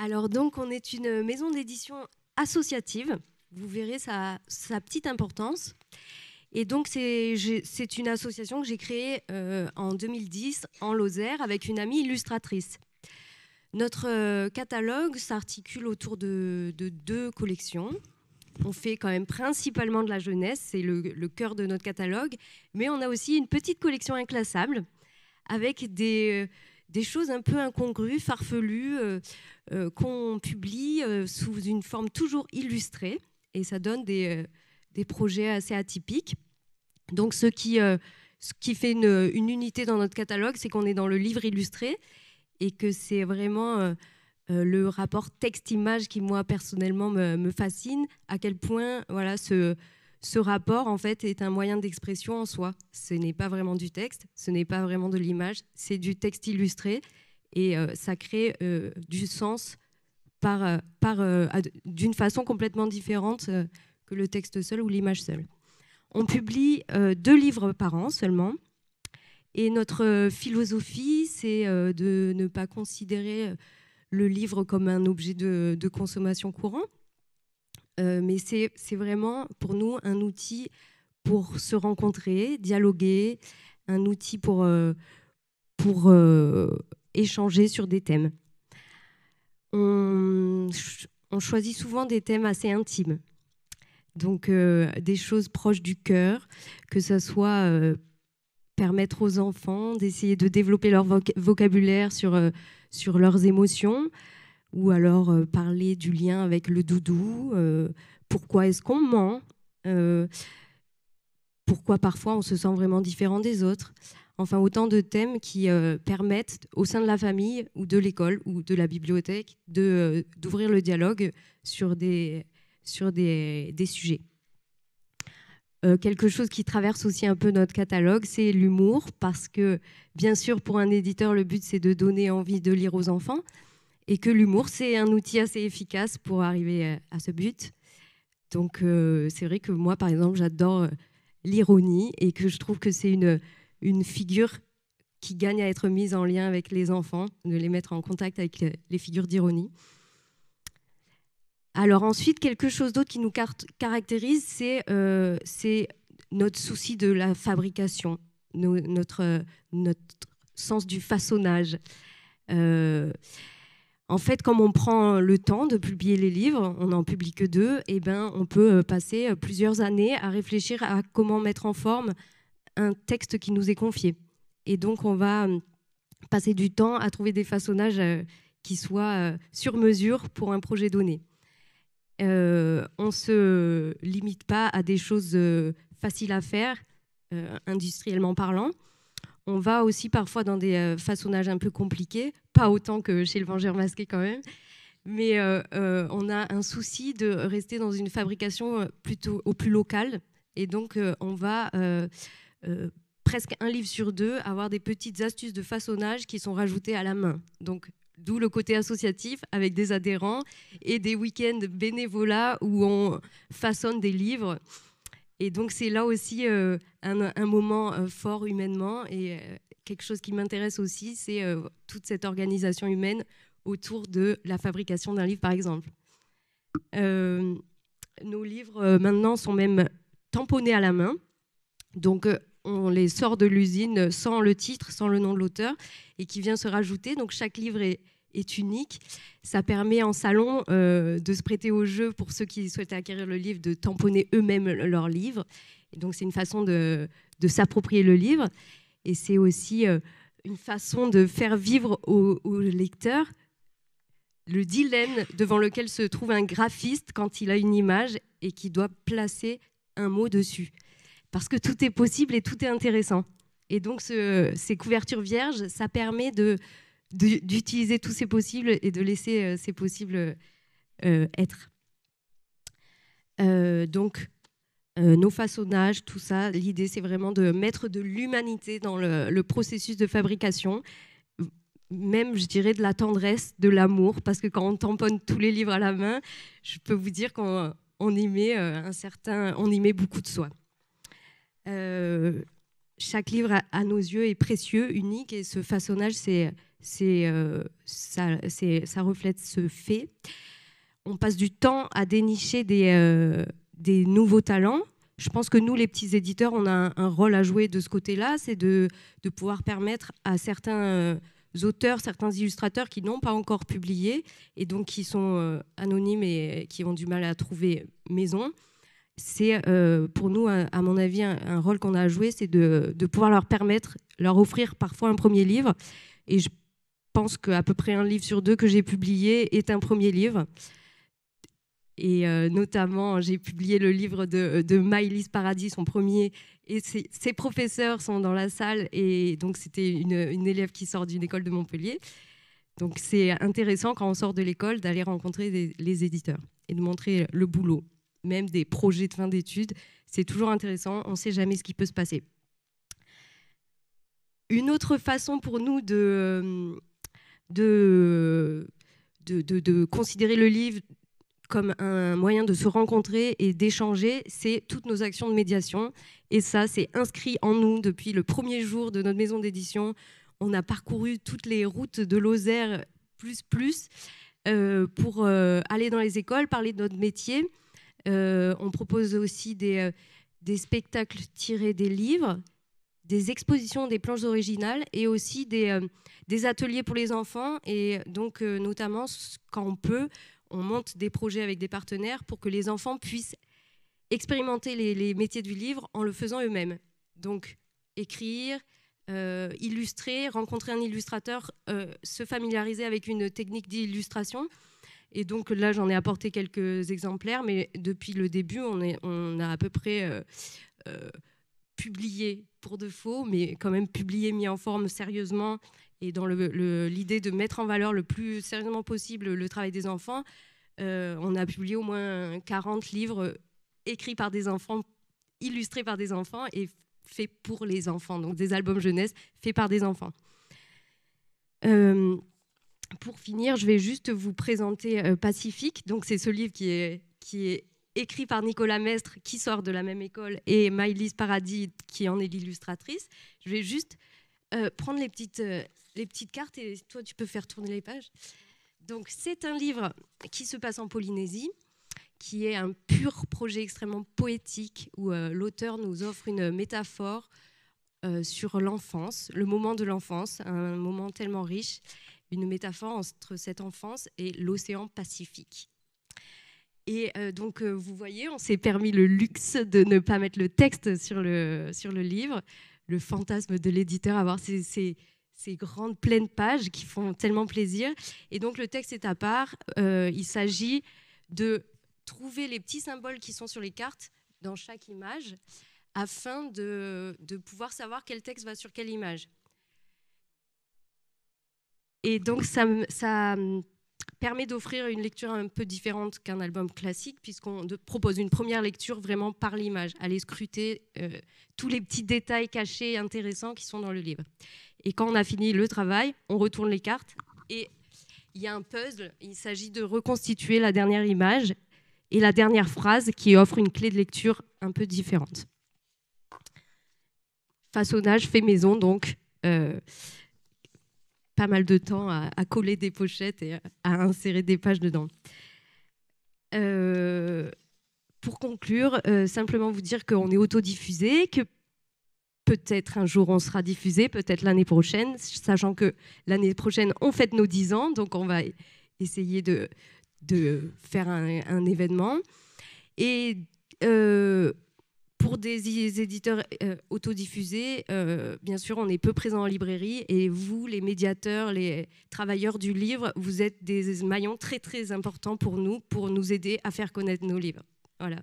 Alors donc, on est une maison d'édition associative. Vous verrez sa, petite importance. Et donc, c'est une association que j'ai créée euh, en 2010 en Lozère avec une amie illustratrice. Notre euh, catalogue s'articule autour de, deux collections. On fait quand même principalement de la jeunesse, c'est le, cœur de notre catalogue, mais on a aussi une petite collection inclassable avec des des choses un peu incongrues, farfelues, euh, euh, qu'on publie euh, sous une forme toujours illustrée. Et ça donne des, projets assez atypiques. Donc ce qui, ce qui fait une, unité dans notre catalogue, c'est qu'on est dans le livre illustré et que c'est vraiment... le rapport texte-image qui moi personnellement me, me, fascine, à quel point voilà ce, ce rapport, en fait, est un moyen d'expression en soi. Ce n'est pas vraiment du texte, ce n'est pas vraiment de l'image, c'est du texte illustré et euh, ça crée euh, du sens par, euh, par, d'une façon complètement différente que le texte seul ou l'image seule. On publie deux livres par an seulement. Et notre philosophie, c'est de ne pas considérer le livre comme un objet de, de consommation courant, euh, mais c'est vraiment pour nous un outil pour se rencontrer, dialoguer, un outil pour, euh, pour euh, échanger sur des thèmes. On, choisit souvent des thèmes assez intimes, donc des choses proches du cœur, que ce soit permettre aux enfants d'essayer de développer leur vocabulaire sur, sur leurs émotions, ou alors euh, parler du lien avec le doudou, euh, pourquoi est-ce qu'on ment, euh, pourquoi parfois on se sent vraiment différent des autres. Enfin, autant de thèmes qui permettent au sein de la famille ou de l'école ou de la bibliothèque d'ouvrir le dialogue sur des, sur des, des sujets. quelque chose qui traverse aussi un peu notre catalogue, c'est l'humour, parce que bien sûr, pour un éditeur, le but, c'est de donner envie de lire aux enfants, et que l'humour, c'est un outil assez efficace pour arriver euh, à ce but. Donc euh, c'est vrai que moi, par exemple, j'adore euh, l'ironie et que je trouve que c'est une, une figure qui gagne à être mise en lien avec les enfants, de les mettre en contact avec les figures d'ironie. Alors ensuite, quelque chose d'autre qui nous caractérise, c'est euh, notre souci de la fabrication, notre, notre sens du façonnage. Euh, en fait, comme on prend le temps de publier les livres, on n'en publie que deux, et eh ben, on peut euh, passer euh, plusieurs années à réfléchir à comment mettre en forme un texte qui nous est confié. Et donc, on va hum, passer du temps à trouver des façonnages euh, qui soient sur mesure pour un projet donné. on ne se limite pas à des choses faciles à faire, industriellement parlant on va aussi parfois dans des euh, façonnages un peu compliqués, pas autant que chez le Vengeur masqué quand même, mais euh, euh, on a un souci de rester dans une fabrication plutôt au plus local, et donc on va presque un livre sur deux avoir des petites astuces de façonnage qui sont rajoutées à la main. Donc D'où le côté associatif avec des adhérents et des week-ends bénévolats où on façonne des livres et donc c'est là aussi euh, un, moment euh, fort humainement et euh, quelque chose qui m'intéresse aussi, c'est toute cette organisation humaine autour de la fabrication d'un livre, par exemple. nos livres maintenant sont même tamponnés à la main, donc on les sort de l'usine sans le titre, sans le nom de l'auteur, et qui vient se rajouter. Donc chaque livre est, est unique. Ça permet en salon euh, de se prêter au jeu pour ceux qui souhaitent acquérir le livre, de tamponner eux-mêmes leur livre. Et donc c'est une façon de, s'approprier le livre. Et c'est aussi euh, une façon de faire vivre au, lecteur le dilemme devant lequel se trouve un graphiste quand il a une image et qui doit placer un mot dessus. Parce que tout est possible et tout est intéressant. Et donc ces couvertures vierges, ça permet de, d'utiliser tous ces possibles et de laisser euh, ces possibles euh, être. Euh, donc, nos façonnages, tout ça, l'idée, c'est vraiment de mettre de l'humanité dans le, processus de fabrication, même, je dirais, de la tendresse, de l'amour, parce que quand on tamponne tous les livres à la main, je peux vous dire qu'on y met un certain, on y met beaucoup de soi chaque livre à, nos yeux est précieux, unique, et ce façonnage, c'est euh, ça, reflète ce fait. On passe du temps à dénicher euh, des, nouveaux talents. Je pense que nous, les petits éditeurs, on a un, rôle à jouer de ce côté-là, c'est de, pouvoir permettre à certains euh, auteurs, certains illustrateurs qui n'ont pas encore publié et donc qui sont anonymes et qui ont du mal à trouver maison, c'est pour nous, à, mon avis, un, rôle qu'on a à jouer, c'est de, de, pouvoir leur permettre, leur offrir parfois un premier livre. Et je pense qu'à peu près un livre sur deux que j'ai publié est un premier livre. Et euh, notamment, j'ai publié le livre de, de Maëlys Paradis, son premier. Et ses, professeurs sont dans la salle. Et donc, c'était une, élève qui sort d'une école de Montpellier. Donc, c'est intéressant quand on sort de l'école d'aller rencontrer les éditeurs et de montrer le boulot, même des projets de fin d'études. C'est toujours intéressant. On ne sait jamais ce qui peut se passer. Une autre façon pour nous de, de, de, de, considérer le livre comme un moyen de se rencontrer et d'échanger, c'est toutes nos actions de médiation. Et ça, c'est inscrit en nous depuis le premier jour de notre maison d'édition. On a parcouru toutes les routes de Lozère, plus, plus, euh, pour euh, aller dans les écoles, parler de notre métier. Euh, on propose aussi des, des spectacles tirés des livres des expositions des planches originales et aussi des, euh, des ateliers pour les enfants. Et donc, euh, notamment, quand on peut, on monte des projets avec des partenaires pour que les enfants puissent expérimenter les, métiers du livre en le faisant eux-mêmes. Donc, écrire, euh, illustrer, rencontrer un illustrateur, se familiariser avec une technique d'illustration. Et donc là, j'en ai apporté quelques exemplaires, mais depuis le début, on, est, on a à peu près publié pour de faux, mais quand même publié, mis en forme sérieusement et dans l'idée le, de mettre en valeur le plus sérieusement possible le travail des enfants, euh, on a publié au moins 40 livres écrits par des enfants, illustrés par des enfants et faits pour les enfants, donc des albums jeunesse faits par des enfants. Euh, pour finir, je vais juste vous présenter euh, Pacifique. Donc c'est ce livre qui est, qui est écrit par Nicolas Mestre, qui sort de la même école, et Mylise Paradis, qui en est l'illustratrice. Je vais juste euh, prendre les petites, euh, les petites cartes et toi, tu peux faire tourner les pages. Donc, c'est un livre qui se passe en Polynésie, qui est un pur projet extrêmement poétique, où euh, l'auteur nous offre une métaphore sur l'enfance, le moment de l'enfance, un moment tellement riche, une métaphore entre cette enfance et l'océan Pacifique. Et euh, donc, euh, vous voyez, on s'est permis le luxe de ne pas mettre le texte sur le, sur le livre, le fantasme de l'éditeur, avoir ces, grandes pleines pages qui font tellement plaisir. Et donc, le texte est à part. Euh, il s'agit de trouver les petits symboles qui sont sur les cartes dans chaque image afin de, pouvoir savoir quel texte va sur quelle image. Et donc, ça permet d'offrir une lecture un peu différente qu'un album classique, puisqu'on propose une première lecture vraiment par l'image, aller scruter euh, tous les petits détails cachés et intéressants qui sont dans le livre. Et quand on a fini le travail, on retourne les cartes et il y a un puzzle. Il s'agit de reconstituer la dernière image et la dernière phrase qui offre une clé de lecture un peu différente. Façonnage fait maison, donc. Euh, pas mal de temps à, coller des pochettes et à, insérer des pages dedans. Euh, pour conclure, euh, simplement vous dire qu'on est autodiffusé, que peut-être un jour on sera diffusé, peut-être l'année prochaine, sachant que l'année prochaine on fête nos 10 ans, donc on va essayer de, de faire un, événement. Et euh, pour des éditeurs euh, autodiffusés, euh, bien sûr, on est peu présent en librairie et vous, les médiateurs, les travailleurs du livre, vous êtes des maillons très très importants pour nous, pour nous aider à faire connaître nos livres. Voilà.